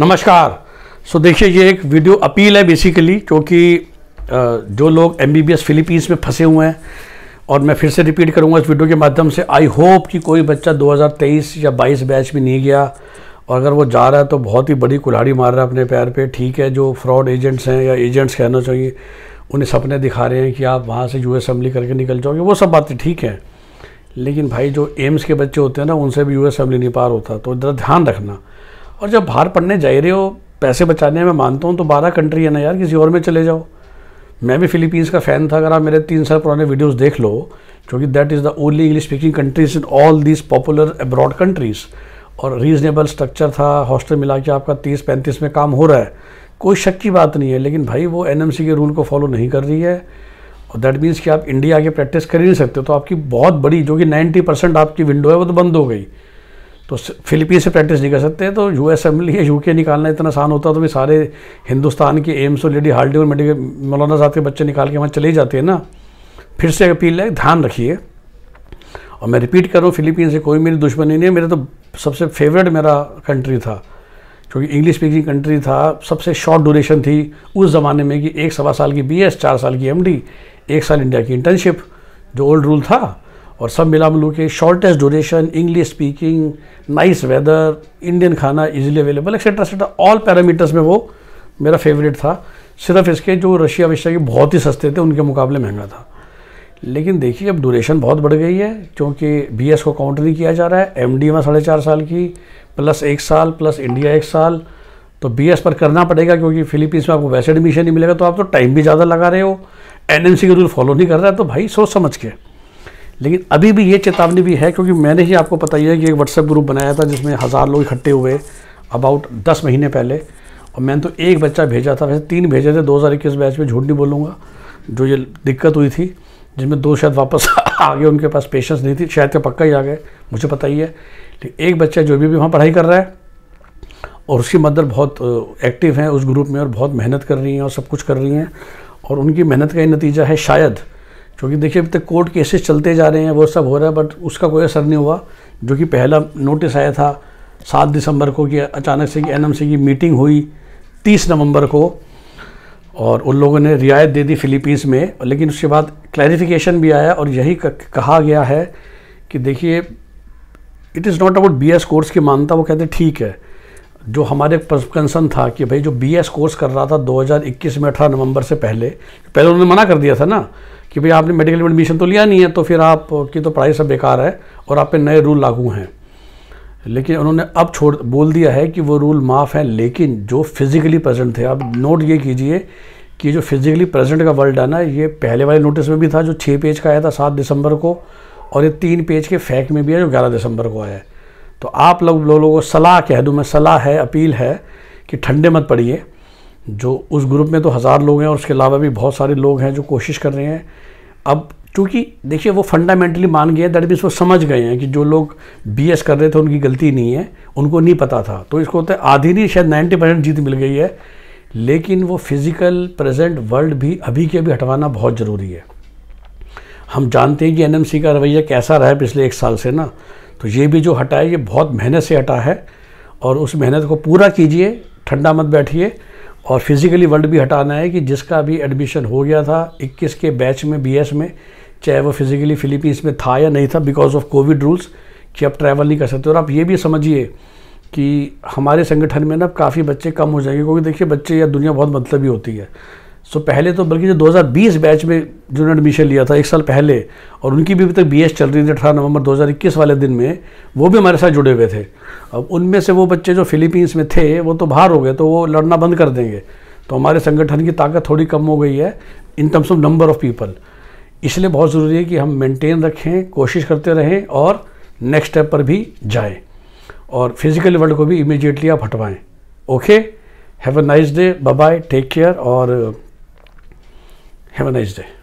नमस्कार सो देखिए ये एक वीडियो अपील है बेसिकली क्योंकि जो लोग M B B S Philippines में फंसे हुए हैं और मैं फिर से रिपीट करूँगा इस वीडियो के माध्यम से आई होप कि कोई बच्चा 2023 या 22 बैच में नहीं गया और अगर वो जा रहा है तो बहुत ही बड़ी कुल्हाड़ी मार रहा है अपने पैर पे ठीक है जो फ्रॉड एजेंट्स हैं या एजेंट्स कहना चाहिए उन्हें सपने दिखा रहे हैं कि आप वहाँ से यू असम्बली करके निकल जाओगे वो सब बातें ठीक हैं लेकिन भाई जो एम्स के बच्चे होते हैं ना उनसे भी यू असम्बली नहीं पार होता तो ज़रा ध्यान रखना और जब बाहर पढ़ने जा रहे हो पैसे बचाने में मानता हूँ तो बारह कंट्री है ना यार किसी और में चले जाओ मैं भी फिलीपींस का फ़ैन था अगर आप मेरे तीन साल पुराने वीडियोस देख लो क्योंकि that is the only English speaking countries in all these popular abroad countries और रीजनेबल स्ट्रक्चर था हॉस्टल मिला के आपका तीस पैंतीस में काम हो रहा है कोई शक की बात नहीं है लेकिन भाई वो एन के रूल को फॉलो नहीं कर रही है और दैट मीन्स कि आप इंडिया आके प्रैक्टिस कर ही नहीं सकते तो आपकी बहुत बड़ी जो कि नाइन्टी परसेंट आपकी विंडो है वो तो बंद हो गई तो फिलीपींस से प्रैक्टिस नहीं कर सकते तो यू असेंबली या के निकालना इतना आसान होता तो भी सारे हिंदुस्तान के एम्स और लेडी हार्डी और मेडिकल मौलाना साहब के बच्चे निकाल के वहाँ चले जाते हैं ना फिर से अपील है ध्यान रखिए और मैं रिपीट कर रहा हूँ फिलीपींस से कोई मेरी दुश्मनी नहीं है मेरा तो सबसे फेवरेट मेरा कंट्री था क्योंकि इंग्लिश स्पीकिंग कंट्री था सबसे शॉर्ट ड्यूरेशन थी उस ज़माने में कि एक सवा साल की बी एस चार साल की एम डी एक साल इंडिया की इंटर्नशिप जो ओल्ड रूल था और सब मिला मिलू के shortest duration English speaking nice weather Indian खाना easily available etcetera etcetera all parameters में वो मेरा फेवरेट था सिर्फ इसके जो रशिया वशिया के बहुत ही सस्ते थे उनके मुकाबले महंगा था लेकिन देखिए अब ड्यूरेशन बहुत बढ़ गई है क्योंकि बी को काउंट नहीं किया जा रहा है एम डी में साढ़े चार साल की प्लस एक साल प्लस इंडिया एक साल तो बी पर करना पड़ेगा क्योंकि फिलीपींस में आपको वैसे एडमिशन नहीं मिलेगा तो आप तो टाइम भी ज़्यादा लगा रहे हो एन के रूल फॉलो नहीं कर रहा है तो भाई सोच समझ के लेकिन अभी भी ये चेतावनी भी है क्योंकि मैंने ही आपको पता ही है कि एक व्हाट्सएप ग्रुप बनाया था जिसमें हज़ार लोग इकट्ठे हुए अबाउट दस महीने पहले और मैंने तो एक बच्चा भेजा था वैसे तीन भेजे थे इक्कीस बैच में झूठ नहीं बोलूँगा जो ये दिक्कत हुई थी जिसमें दो शायद वापस आ गए उनके पास पेशेंस नहीं थी शायद का पक्का ही आ गए मुझे पता ही है लेकिन एक बच्चा जो भी, भी वहाँ पढ़ाई कर रहा है और उसकी मदर बहुत एक्टिव हैं उस ग्रुप में और बहुत मेहनत कर रही हैं और सब कुछ कर रही हैं और उनकी मेहनत का ही नतीजा है शायद क्योंकि देखिए अभी तक कोर्ट केसेस चलते जा रहे हैं वो सब हो रहा है बट उसका कोई असर नहीं हुआ जो कि पहला नोटिस आया था सात दिसंबर को कि अचानक से एन की मीटिंग हुई तीस नवंबर को और उन लोगों ने रियायत दे दी फिलीपींस में लेकिन उसके बाद क्लैरिफिकेशन भी आया और यही कहा गया है कि देखिए it is not about B S course की मानता वो कहते ठीक है जो हमारे कंसर्न था कि भाई जो बी एस कोर्स कर रहा था 2021 में अठारह नवंबर से पहले पहले उन्होंने मना कर दिया था ना कि भाई आपने मेडिकल एडमिशन तो लिया नहीं है तो फिर आपकी तो पढ़ाई सब बेकार है और आप पे नए रूल लागू हैं लेकिन उन्होंने अब छोड़ बोल दिया है कि वो रूल माफ़ हैं लेकिन जो फिज़िकली प्रेजेंट थे आप नोट ये कीजिए कि जो फिज़िकली प्रेजेंट का वर्ल्ड है ना ये पहले वाले नोटिस में भी था जो छः पेज का आया था सात दिसंबर को और ये तीन पेज के फैक में भी है जो ग्यारह दिसंबर को आया है तो आप लोग लोगों को सलाह कह दूँ मैं सलाह है अपील है कि ठंडे मत पड़िए जो उस ग्रुप में तो हज़ार लोग हैं और उसके अलावा भी बहुत सारे लोग हैं जो कोशिश कर रहे हैं अब चूँकि देखिए वो फंडामेंटली मान गए दैट मीन्स वो समझ गए हैं कि जो लोग बी एस कर रहे थे उनकी गलती नहीं है उनको नहीं पता था तो इसको होता है आधी नहीं शायद नाइन्टी परसेंट जीत मिल गई है लेकिन वो फिज़िकल प्रेजेंट वर्ल्ड भी अभी के अभी हटवाना बहुत ज़रूरी है हम जानते हैं कि एन का रवैया कैसा रहा है पिछले एक साल से ना तो ये भी जो हटा है ये बहुत मेहनत से हटा है और उस मेहनत को पूरा कीजिए ठंडा मत बैठिए और फिज़िकली वर्ल्ड भी हटाना है कि जिसका भी एडमिशन हो गया था 21 के बैच में बी में चाहे वो फिज़िकली फ़िलीपींस में था या नहीं था बिकॉज ऑफ कोविड रूल्स कि आप ट्रैवल नहीं कर सकते और आप ये भी समझिए कि हमारे संगठन में ना काफ़ी बच्चे कम हो जाएंगे क्योंकि देखिए बच्चे या दुनिया बहुत मतलब ही होती है सो पहले तो बल्कि जो 2020 बैच में जिन्होंने एडमिशन लिया था एक साल पहले और उनकी भी अभी तक बी चल रही थी अठारह नवंबर 2021 वाले दिन में वो भी हमारे साथ जुड़े हुए थे अब उनमें से वो बच्चे जो फिलीपींस में थे वो तो बाहर हो गए तो वो लड़ना बंद कर देंगे तो हमारे संगठन की ताकत थोड़ी कम हो गई है in terms of number of people इसलिए बहुत ज़रूरी है कि हम मेंटेन रखें कोशिश करते रहें और नेक्स्ट स्टेप पर भी जाएं और फिज़िकल वर्ल्ड को भी इमीडिएटली आप हटवाएं okay have a nice day bye take care और Have a nice day.